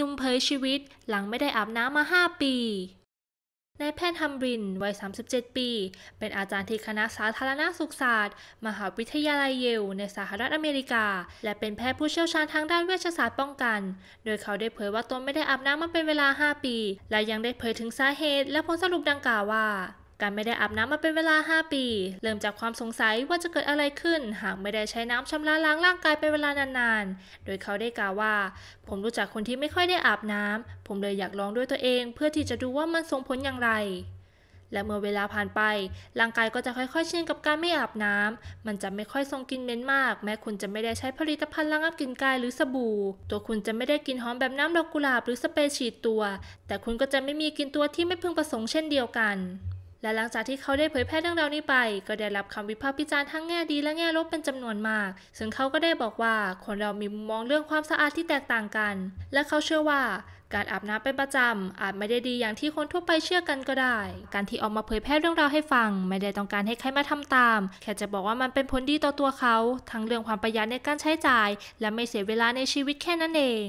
นุ่มเผยชีวิตหลังไม่ได้อาบน้ำมา 5 ปี นายแพทย์ฮัมริน วัย 37 ปี เป็นอาจารย์ที่คณะสาธารณสุขศาสตร์ มหาวิทยาลัยเยลในสหรัฐอเมริกา และเป็นแพทย์ผู้เชี่ยวชาญทางด้านเวชศาสตร์ป้องกัน โดยเขาได้เผยว่าตนไม่ได้อาบน้ำมาเป็นเวลา 5 ปี และยังได้เผยถึงสาเหตุและผลสรุปดังกล่าวว่าการไม่ได้อาบน้ำมาเป็นเวลา 5 ปี เริ่มจากความสงสัยว่าจะเกิดอะไรขึ้น หากไม่ได้ใช้น้ำชำระล้างร่างกายเป็นเวลานานๆ โดยเขาได้กล่าวว่า ผมรู้จักคนที่ไม่ค่อยได้อาบน้ำ ผมเลยอยากลองด้วยตัวเองเพื่อที่จะดูว่ามันส่งผลอย่างไร และเมื่อเวลาผ่านไป ร่างกายก็จะค่อยๆ ชินกับการไม่อาบน้ำมันจะไม่ค่อยทรงกลิ่นเหม็นมาก แม้คุณจะไม่ได้ใช้ผลิตภัณฑ์ล้างับกินกายหรือสบู่ ตัวคุณจะไม่ได้กลิ่นหอมแบบน้ำดอกกุหลาบหรือสเปรย์ฉีดตัว แต่คุณก็จะไม่มีกลิ่นตัวที่ไม่พึงประสงค์เช่นเดียวกันและหลังจากที่เขาได้เผยแพร่เรื่องราวนี้ไป ก็ได้รับคำวิพากษ์วิจารณ์ทั้งแง่ดีและแง่ลบเป็นจำนวนมาก ซึ่งเขาก็ได้บอกว่าคนเรามีมุมมองเรื่องความสะอาดที่แตกต่างกัน และเขาเชื่อว่า การอาบน้ำเป็นประจำอาจไม่ได้ดีอย่างที่คนทั่วไปเชื่อกันก็ได้ การที่ออกมาเผยแพร่เรื่องราวให้ฟัง ไม่ได้ต้องการให้ใครมาทำตาม แค่จะบอกว่ามันเป็นผลดีต่อตัวเขา ทั้งเรื่องความประหยัดในการใช้จ่าย และไม่เสียเวลาในชีวิตแค่นั้นเอง